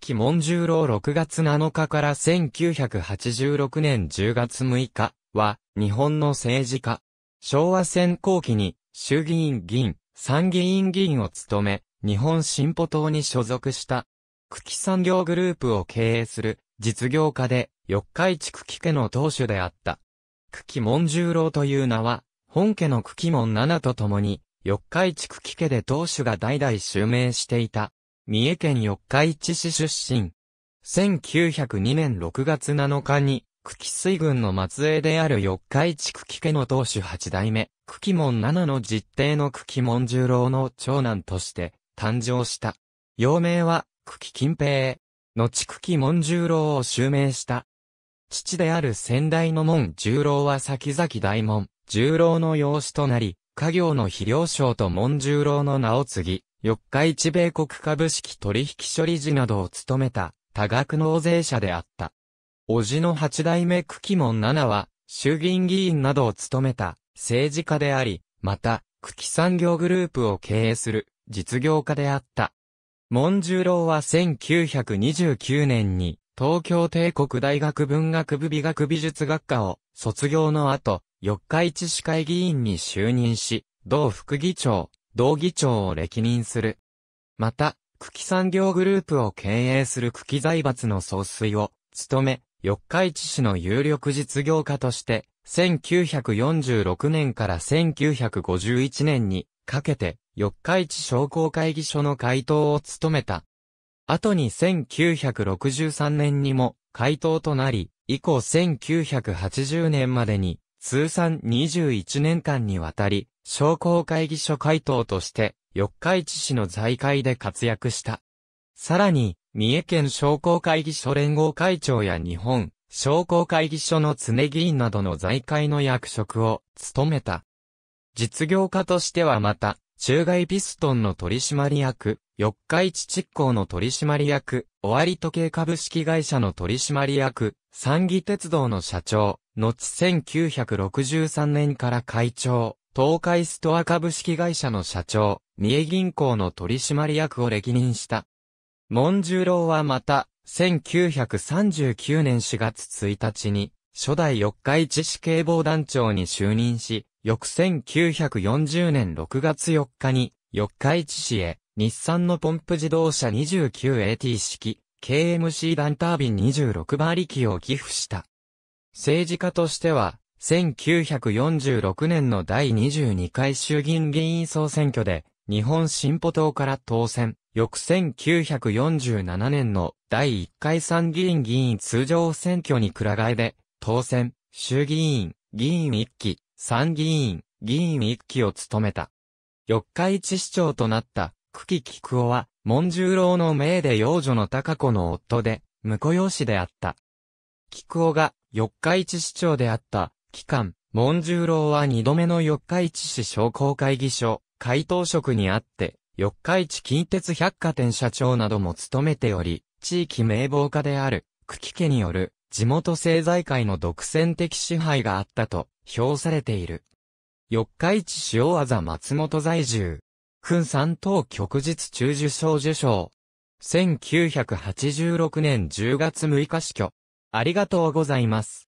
久喜文十郎6月7日から1986年10月6日は、日本の政治家。昭和戦後期に、衆議院議員、参議院議員を務め、日本進歩党に所属した。久喜産業グループを経営する、実業家で、四日市久喜家の当主であった。久喜文十郎という名は、本家の久喜門七と共に、四日市久喜家で当主が代々襲名していた。三重県四日市市出身。1902年6月7日に、久喜水軍の末裔である四日市久喜家の当主八代目、久喜門七の実弟の久喜門十郎の長男として誕生した。幼名は、久喜金平。後久喜門十郎を襲名した。父である先代の門十郎は先々大門、十郎の養子となり、家業の肥料商と門十郎の名を継ぎ、四日市米国株式取引処理事などを務めた多額納税者であった。叔父の八代目久喜門七は、衆議院議員などを務めた政治家であり、また、久喜産業グループを経営する実業家であった。門十郎は1929年に東京帝国大学文学部美学美術学科を卒業の後、四日市市会議員に就任し、同副議長、道議長を歴任する。また、久喜産業グループを経営する久喜財閥の総帥を務め、四日市市の有力実業家として、1946年から1951年にかけて、四日市商工会議所の会頭を務めた。後に1963年にも会頭となり、以降1980年までに通算21年間にわたり、商工会議所会頭として、四日市市の財界で活躍した。さらに、三重県商工会議所連合会長や日本、商工会議所の常議員などの財界の役職を務めた。実業家としてはまた、中外ピストンの取締役、四日市地港の取締役、尾張時計株式会社の取締役、三義鉄道の社長、後1963年から会長、東海ストア株式会社の社長、三重銀行の取締役を歴任した。門十郎はまた、1939年4月1日に、初代四日市市警防団長に就任し、翌1940年6月4日に、四日市市へ日産のポンプ自動車 29AT 式 KMC ダンタービン26馬力を寄付した。政治家としては、1946年の第22回衆議院議員総選挙で、日本進歩党から当選。翌1947年の第1回参議院議員通常選挙にくら替えで、当選、衆議院、議員1期、参議院、議員1期を務めた。四日市市長となった久喜菊夫は、門十郎の命で幼女の高子の夫で、婿養子であった。菊夫が、四日市市長であった、期間、門十郎は二度目の四日市市商工会議所、回答職にあって、四日市近鉄百貨店社長なども務めており、地域名簿家である、久喜家による、地元政財界の独占的支配があったと、評されている。四日市塩技松本在住。勲三等旭日中受賞受賞。1986年10月6日死去。ありがとうございます。